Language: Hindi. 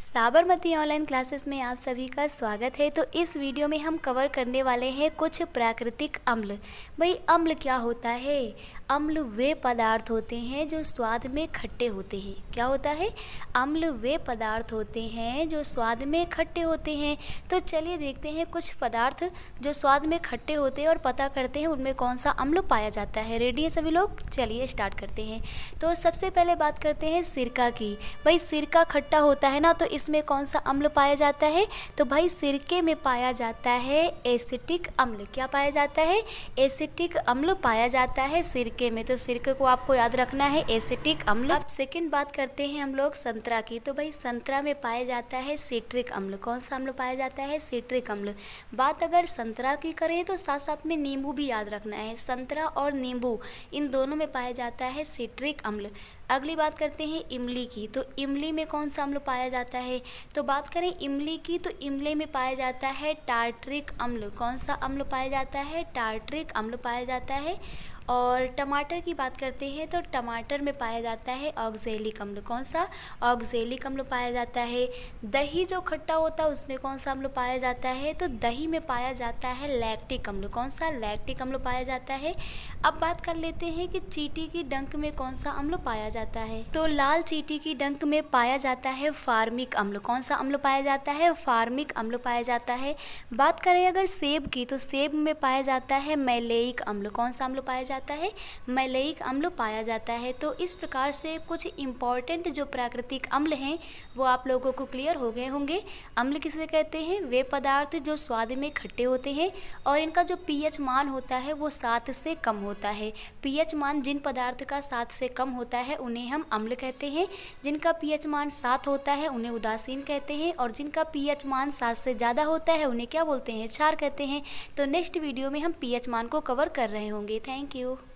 साबरमती ऑनलाइन क्लासेस में आप सभी का स्वागत है तो इस वीडियो में हम कवर करने वाले हैं कुछ प्राकृतिक अम्ल भाई अम्ल क्या होता है अम्ल वे पदार्थ होते हैं जो स्वाद में खट्टे होते हैं क्या होता है अम्ल वे पदार्थ होते हैं जो स्वाद में खट्टे होते हैं तो चलिए देखते हैं कुछ पदार्थ जो स्वाद में खट्टे होते हैं और पता करते हैं उनमें कौन सा अम्ल पाया जाता है रेडी है सभी लोग चलिए स्टार्ट करते हैं तो सबसे पहले बात करते हैं सिरका की भाई सिरका खट्टा होता है ना तो इसमें कौन सा अम्ल पाया जाता है तो भाई सिरके में पाया जाता है एसिटिक अम्ल क्या पाया जाता है एसिटिक अम्ल पाया जाता है सिरके में तो सिरके को आपको याद रखना है एसिटिक अम्ल अब सेकेंड बात करते हैं हम लोग संतरा की तो भाई संतरा में पाया जाता है सिट्रिक अम्ल कौन सा अम्ल पाया जाता है सिट्रिक अम्ल बात अगर संतरा की करें तो साथ साथ में नींबू भी याद रखना है संतरा और नींबू इन दोनों में पाया जाता है सिट्रिक अम्ल अगली बात करते हैं इमली की तो इमली में कौन सा अम्ल पाया जाता है है तो बात करें इमली की तो इमले में पाया जाता है टार्ट्रिक अम्ल कौन सा अम्ल पाया जाता है टार्ट्रिक अम्ल पाया जाता है और टमाटर की बात करते हैं तो टमाटर में पाया जाता है ऑक्जेलिक अम्ल कौन सा ऑक्जेलिक अम्ल पाया जाता है दही जो खट्टा होता है उसमें कौन सा अम्ल पाया जाता है तो दही में पाया जाता है लैक्टिक अम्ल कौन सा लैक्टिक अम्ल पाया जाता है अब बात कर लेते हैं कि चीटी की डंक में कौन सा अम्ल पाया जाता है तो लाल चीटी की डंक में पाया जाता है फार्मिक अम्ल कौन सा अम्ल पाया जाता है फार्मिक अम्ल पाया जाता है बात करें अगर सेब की तो सेब में पाया जाता है मेलेइक अम्ल कौन सा अम्ल पाया जाता है मैलइक अम्ल पाया जाता है तो इस प्रकार से कुछ इम्पॉर्टेंट जो प्राकृतिक अम्ल हैं वो आप लोगों को क्लियर हो गए होंगे अम्ल किसे कहते हैं वे पदार्थ जो स्वाद में खट्टे होते हैं और इनका जो पीएच मान होता है वो सात से कम होता है पीएच मान जिन पदार्थ का सात से कम होता है उन्हें हम अम्ल कहते हैं जिनका पीएच मान सात होता है उन्हें उदासीन कहते हैं और जिनका पीएच मान सात से ज़्यादा होता है उन्हें क्या बोलते हैं छार कहते हैं तो नेक्स्ट वीडियो में हम पीएच मान को कवर कर रहे होंगे थैंक यू you